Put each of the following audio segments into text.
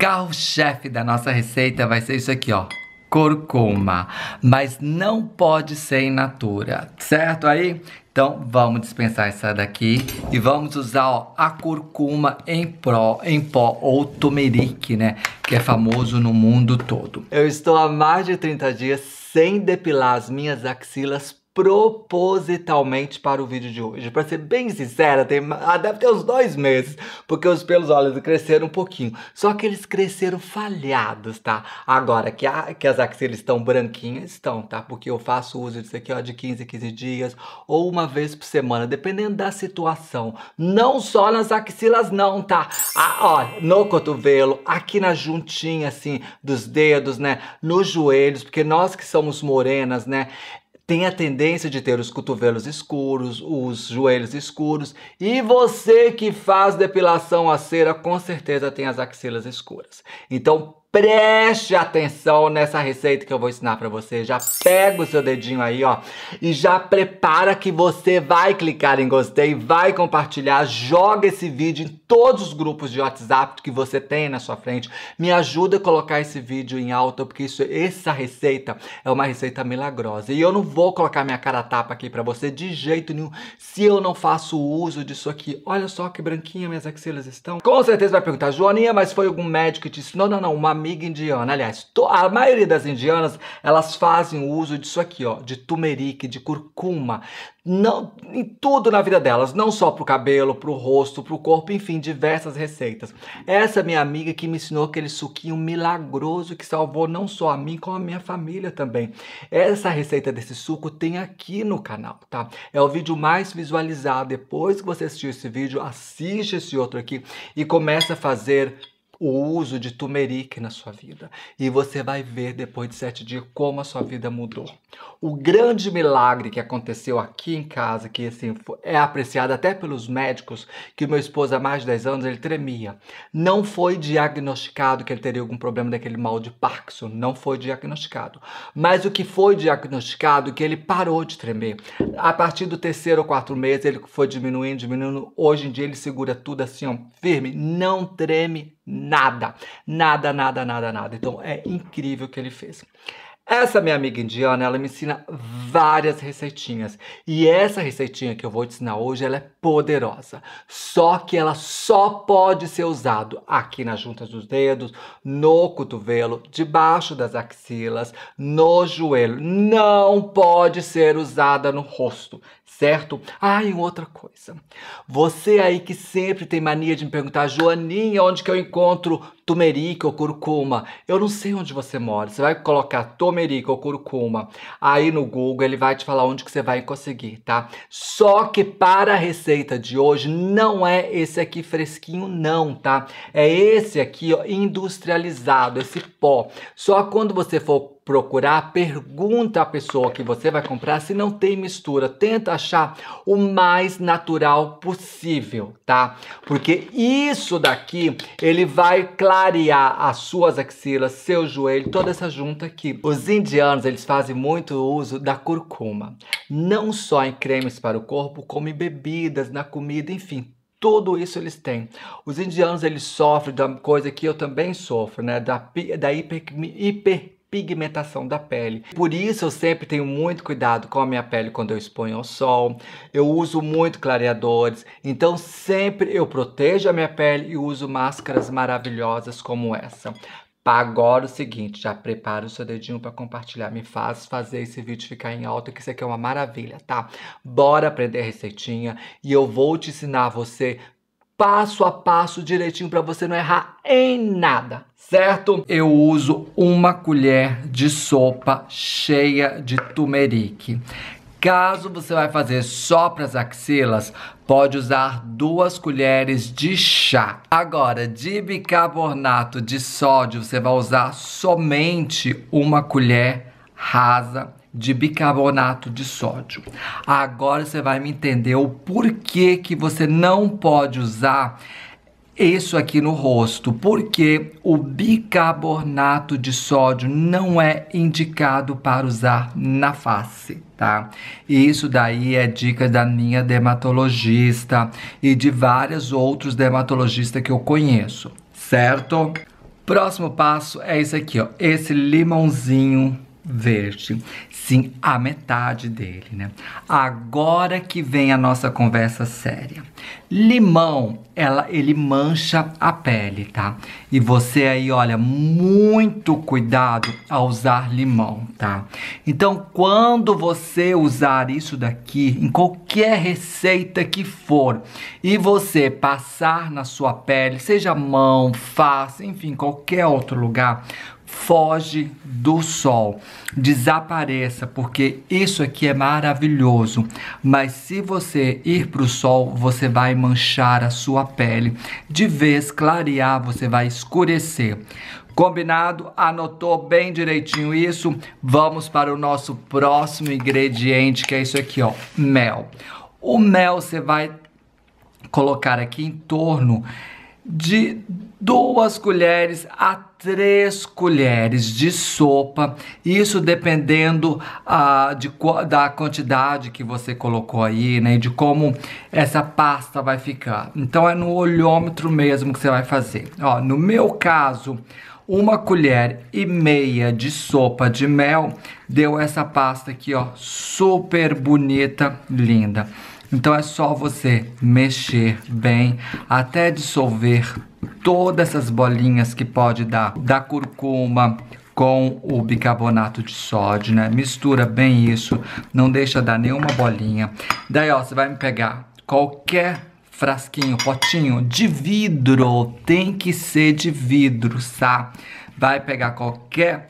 carro-chefe da nossa receita vai ser isso aqui, ó. Corcuma, mas não pode ser in natura, certo aí? Então vamos dispensar essa daqui e vamos usar ó, a curcuma em, pró, em pó ou tomeric, né? Que é famoso no mundo todo. Eu estou há mais de 30 dias sem depilar as minhas axilas propositalmente para o vídeo de hoje. Para ser bem sincera, tem, ah, deve ter uns dois meses, porque os pelos olhos cresceram um pouquinho. Só que eles cresceram falhados, tá? Agora que, a, que as axilas estão branquinhas, estão, tá? Porque eu faço uso disso aqui, ó, de 15 a 15 dias, ou uma vez por semana, dependendo da situação. Não só nas axilas, não, tá? A, ó, no cotovelo, aqui na juntinha, assim, dos dedos, né? Nos joelhos, porque nós que somos morenas, né? tem a tendência de ter os cotovelos escuros, os joelhos escuros, e você que faz depilação a cera com certeza tem as axilas escuras. Então preste atenção nessa receita que eu vou ensinar para você. Já pega o seu dedinho aí, ó, e já prepara que você vai clicar em gostei, vai compartilhar, joga esse vídeo em todos os grupos de WhatsApp que você tem na sua frente. Me ajuda a colocar esse vídeo em alta, porque isso, essa receita é uma receita milagrosa. E eu não vou colocar minha cara tapa aqui para você de jeito nenhum se eu não faço uso disso aqui. Olha só que branquinha minhas axilas estão. Com certeza vai perguntar, Joaninha, mas foi algum médico que disse? Não, não, não, uma amiga indiana. Aliás, a maioria das indianas, elas fazem uso disso aqui, ó, de turmeric, de curcuma. Não, em tudo na vida delas, não só pro cabelo, pro rosto, pro corpo, enfim, diversas receitas. Essa minha amiga que me ensinou aquele suquinho milagroso que salvou não só a mim, como a minha família também. Essa receita desse suco tem aqui no canal, tá? É o vídeo mais visualizado. Depois que você assistiu esse vídeo, assiste esse outro aqui e começa a fazer o uso de turmeric na sua vida. E você vai ver depois de sete dias como a sua vida mudou. O grande milagre que aconteceu aqui em casa, que assim, é apreciado até pelos médicos, que meu esposo há mais de 10 anos ele tremia. Não foi diagnosticado que ele teria algum problema daquele mal de Parkinson, não foi diagnosticado. Mas o que foi diagnosticado é que ele parou de tremer. A partir do terceiro ou quarto mês ele foi diminuindo, diminuindo. Hoje em dia ele segura tudo assim, ó, firme, não treme Nada. Nada, nada, nada, nada. Então é incrível o que ele fez. Essa minha amiga indiana, ela me ensina várias receitinhas. E essa receitinha que eu vou te ensinar hoje, ela é poderosa. Só que ela só pode ser usada aqui nas juntas dos dedos, no cotovelo, debaixo das axilas, no joelho. Não pode ser usada no rosto, certo? Ah, e outra coisa. Você aí que sempre tem mania de me perguntar, Joaninha, onde que eu encontro turmeric ou curcuma? Eu não sei onde você mora. Você vai colocar tumerique turmerica ou curcuma aí no Google, ele vai te falar onde que você vai conseguir, tá? Só que para a receita de hoje não é esse aqui fresquinho não, tá? É esse aqui, ó, industrializado, esse pó. Só quando você for procurar, pergunta a pessoa que você vai comprar se não tem mistura. Tenta achar o mais natural possível, tá? Porque isso daqui, ele vai clarear as suas axilas, seu joelho, toda essa junta aqui. Os indianos, eles fazem muito uso da curcuma. Não só em cremes para o corpo, como em bebidas, na comida, enfim, tudo isso eles têm. Os indianos eles sofrem da coisa que eu também sofro, né? Da, da hiper, hiper pigmentação da pele. Por isso eu sempre tenho muito cuidado com a minha pele quando eu exponho ao sol. Eu uso muito clareadores, então sempre eu protejo a minha pele e uso máscaras maravilhosas como essa. Agora o seguinte, já prepara o seu dedinho para compartilhar, me faz fazer esse vídeo ficar em alta, que isso aqui é uma maravilha, tá? Bora aprender a receitinha e eu vou te ensinar você passo a passo direitinho para você não errar em nada, certo? Eu uso uma colher de sopa cheia de turmeric. Caso você vai fazer só para as axilas, pode usar duas colheres de chá. Agora, de bicarbonato de sódio, você vai usar somente uma colher rasa de bicarbonato de sódio. Agora você vai me entender o porquê que você não pode usar isso aqui no rosto, porque o bicarbonato de sódio não é indicado para usar na face, tá? Isso daí é dica da minha dermatologista e de vários outros dermatologistas que eu conheço, certo? Próximo passo é esse aqui, ó, esse limãozinho verde. Sim, a metade dele, né? Agora que vem a nossa conversa séria. Limão ela, ele mancha a pele, tá? E você aí, olha, muito cuidado ao usar limão, tá? Então, quando você usar isso daqui, em qualquer receita que for, e você passar na sua pele, seja mão, face, enfim, qualquer outro lugar, foge do sol, desapareça, porque isso aqui é maravilhoso. Mas se você ir para o sol, você vai manchar a sua pele. De vez clarear, você vai escurecer. Combinado? Anotou bem direitinho isso? Vamos para o nosso próximo ingrediente, que é isso aqui, ó, mel. O mel você vai colocar aqui em torno de duas colheres a três colheres de sopa, isso dependendo ah, de, da quantidade que você colocou aí, né? de como essa pasta vai ficar. Então é no olhômetro mesmo que você vai fazer. Ó, no meu caso, uma colher e meia de sopa de mel deu essa pasta aqui, ó, super bonita, linda. Então é só você mexer bem até dissolver todas essas bolinhas que pode dar da curcuma com o bicarbonato de sódio, né? Mistura bem isso, não deixa dar nenhuma bolinha. Daí, ó, você vai me pegar qualquer frasquinho, potinho de vidro, tem que ser de vidro, tá? Vai pegar qualquer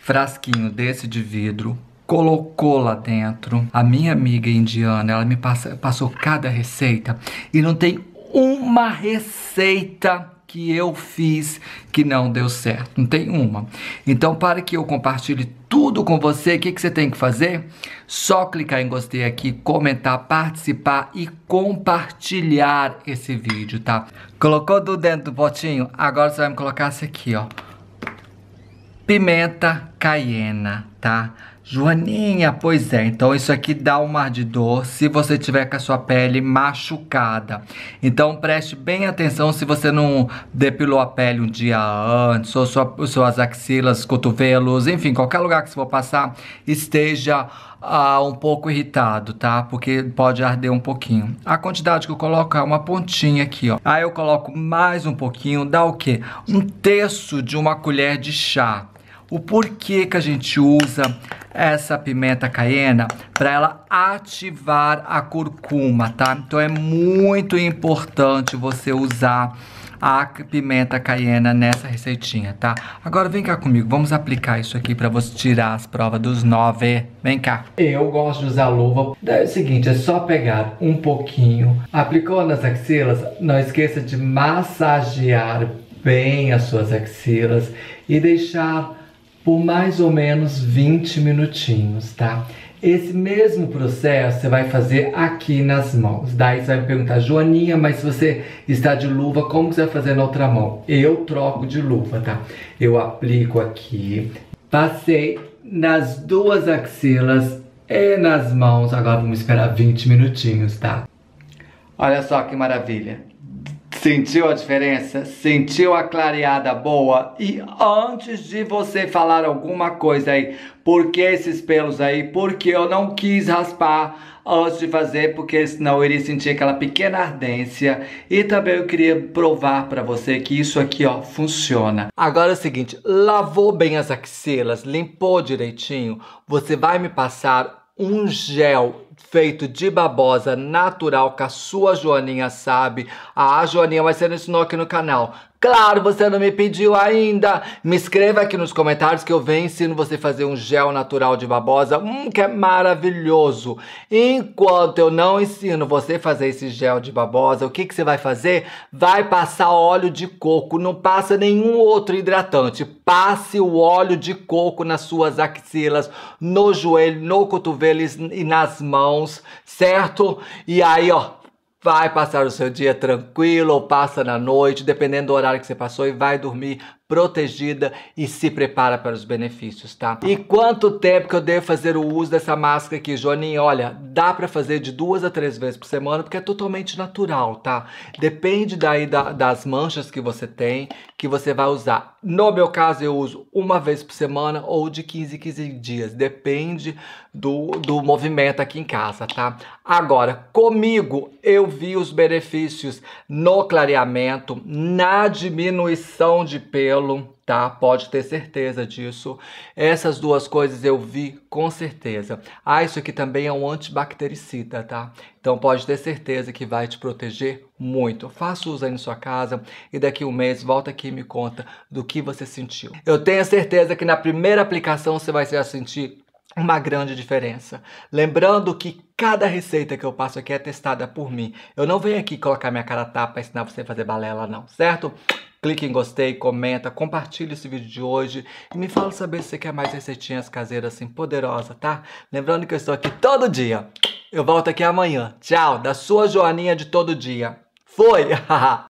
frasquinho desse de vidro, colocou lá dentro. A minha amiga indiana, ela me passa, passou cada receita e não tem uma receita que eu fiz que não deu certo. Não tem uma. Então, para que eu compartilhe tudo com você, o que, que você tem que fazer? Só clicar em gostei aqui, comentar, participar e compartilhar esse vídeo, tá? Colocou do dentro do potinho? Agora você vai me colocar isso aqui, ó. Pimenta caiena, tá? Joaninha, pois é, então isso aqui dá um mar de dor se você tiver com a sua pele machucada. Então preste bem atenção se você não depilou a pele um dia antes, ou sua, suas axilas, cotovelos, enfim, qualquer lugar que você for passar, esteja ah, um pouco irritado, tá? Porque pode arder um pouquinho. A quantidade que eu coloco é uma pontinha aqui, ó. Aí eu coloco mais um pouquinho, dá o quê? Um terço de uma colher de chá. O porquê que a gente usa essa pimenta caiena para ela ativar a curcuma, tá? Então é muito importante você usar a pimenta caiena nessa receitinha, tá? Agora vem cá comigo, vamos aplicar isso aqui para você tirar as provas dos nove. Vem cá. Eu gosto de usar luva. Daí é o seguinte, é só pegar um pouquinho, aplicou nas axilas, não esqueça de massagear bem as suas axilas e deixar por mais ou menos 20 minutinhos, tá? Esse mesmo processo você vai fazer aqui nas mãos. Daí tá? você vai me perguntar, Joaninha, mas se você está de luva, como você vai fazer na outra mão? Eu troco de luva, tá? Eu aplico aqui, passei nas duas axilas e nas mãos. Agora vamos esperar 20 minutinhos, tá? Olha só que maravilha! Sentiu a diferença? Sentiu a clareada boa? E antes de você falar alguma coisa aí, por que esses pelos aí? Porque eu não quis raspar antes de fazer, porque senão eu iria sentir aquela pequena ardência. E também eu queria provar para você que isso aqui, ó, funciona. Agora é o seguinte, lavou bem as axilas, limpou direitinho, você vai me passar um gel feito de babosa natural que a sua Joaninha sabe. A ah, Joaninha vai ser ensinou aqui no canal. Claro, você não me pediu ainda. Me escreva aqui nos comentários que eu venho ensino você a fazer um gel natural de babosa, hum, que é maravilhoso. Enquanto eu não ensino você a fazer esse gel de babosa, o que, que você vai fazer? Vai passar óleo de coco, não passa nenhum outro hidratante. Passe o óleo de coco nas suas axilas, no joelho, no cotovelo e nas mãos, certo? E aí, ó, Vai passar o seu dia tranquilo ou passa na noite, dependendo do horário que você passou, e vai dormir protegida e se prepara para os benefícios, tá? E quanto tempo que eu devo fazer o uso dessa máscara aqui, Joaninha? Olha, dá para fazer de duas a três vezes por semana, porque é totalmente natural, tá? Depende daí da, das manchas que você tem, que você vai usar. No meu caso, eu uso uma vez por semana ou de 15 em 15 dias. Depende do, do movimento aqui em casa, tá? Agora, comigo, eu vi os benefícios no clareamento, na diminuição de pelo, tá? Pode ter certeza disso. Essas duas coisas eu vi com certeza. Ah, isso aqui também é um antibactericida, tá? Então pode ter certeza que vai te proteger muito. Faça uso aí na sua casa e daqui um mês volta aqui e me conta do que você sentiu. Eu tenho certeza que na primeira aplicação você vai sentir uma grande diferença. Lembrando que cada receita que eu passo aqui é testada por mim. Eu não venho aqui colocar minha cara tapa e ensinar você a fazer balela não, certo? Clique em gostei, comenta, compartilha esse vídeo de hoje e me fala saber se você quer mais receitinhas caseiras assim poderosa, tá? Lembrando que eu estou aqui todo dia. Eu volto aqui amanhã. Tchau, da sua joaninha de todo dia. Foi!